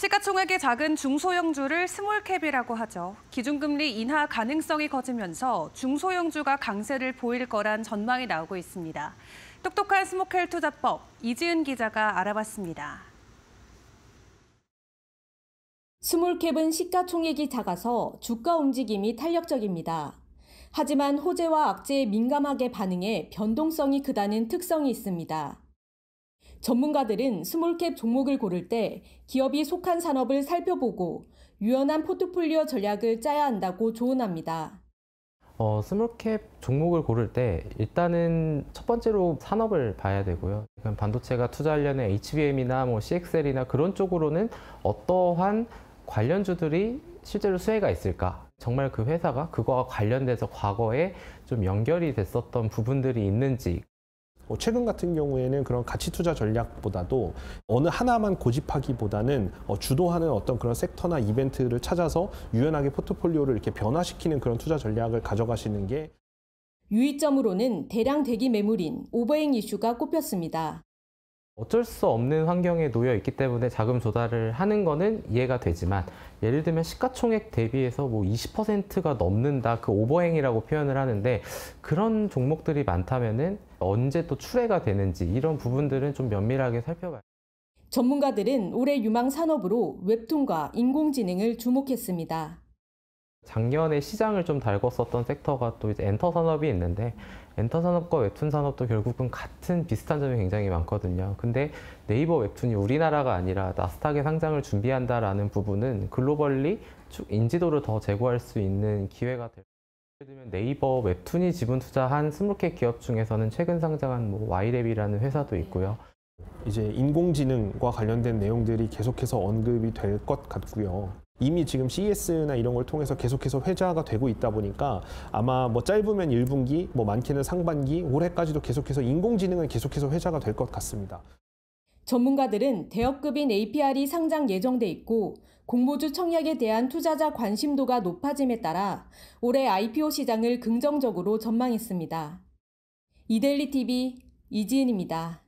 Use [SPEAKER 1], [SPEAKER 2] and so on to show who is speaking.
[SPEAKER 1] 시가총액의 작은 중소형주를 스몰캡이라고 하죠. 기준금리 인하 가능성이 커지면서 중소형주가 강세를 보일 거란 전망이 나오고 있습니다. 똑똑한 스모켈 투자법 이지은 기자가 알아봤습니다. 스몰캡은 시가총액이 작아서 주가 움직임이 탄력적입니다. 하지만 호재와 악재에 민감하게 반응해 변동성이 크다는 특성이 있습니다. 전문가들은 스몰캡 종목을 고를 때 기업이 속한 산업을 살펴보고 유연한 포트폴리오 전략을 짜야 한다고 조언합니다.
[SPEAKER 2] 어, 스몰캡 종목을 고를 때 일단은 첫 번째로 산업을 봐야 되고요. 반도체가 투자하려는 HBM이나 뭐 CXL이나 그런 쪽으로는 어떠한 관련주들이 실제로 수혜가 있을까? 정말 그 회사가 그거와 관련돼서 과거에 좀 연결이 됐었던 부분들이 있는지 뭐 최근
[SPEAKER 3] 같은 경우에는 그런 가치 투자 전략보다도 어느 하나만 고집하기보다는 어, 주도하는 어떤 그런 섹터나 이벤트를 찾아서 유연하게 포트폴리오를 이렇게 변화시키는 그런 투자
[SPEAKER 2] 전략을 가져가시는 게
[SPEAKER 1] 유의점으로는 대량 대기 매물인 오버행 이슈가 꼽혔습니다.
[SPEAKER 2] 어쩔 수 없는 환경에 놓여 있기 때문에 자금 조달을 하는 거는 이해가 되지만 예를 들면 시가총액 대비해서 뭐 20%가 넘는다 그 오버행이라고 표현을 하는데 그런 종목들이 많다면은 언제 또 출해가 되는지 이런 부분들은 좀 면밀하게 살펴봐야
[SPEAKER 1] 전문가들은 올해 유망 산업으로 웹툰과 인공지능을 주목했습니다.
[SPEAKER 2] 작년에 시장을 좀 달궜었던 섹터가 또 이제 엔터 산업이 있는데 엔터 산업과 웹툰 산업도 결국은 같은 비슷한 점이 굉장히 많거든요. 근데 네이버 웹툰이 우리나라가 아니라 나스닥에 상장을 준비한다라는 부분은 글로벌리 인지도를 더 제고할 수 있는 기회가 될 예를 들면 네이버 웹툰이 지분 투자한 20개 기업 중에서는 최근 상장한 뭐 와이랩이라는 회사도 있고요. 이제 인공지능과 관련된 내용들이 계속해서 언급이
[SPEAKER 3] 될 것 같고요. 이미 지금 CES나 이런 걸 통해서 계속해서 회자가 되고 있다 보니까 아마 뭐 짧으면 1분기, 뭐 많게는 상반기, 올해까지도 계속해서 인공지능은 계속해서 회자가 될 것 같습니다.
[SPEAKER 1] 전문가들은 대업급인 APR이 상장 예정돼 있고 공모주 청약에 대한 투자자 관심도가 높아짐에 따라 올해 IPO 시장을 긍정적으로 전망했습니다. 이델리 TV 이지은입니다.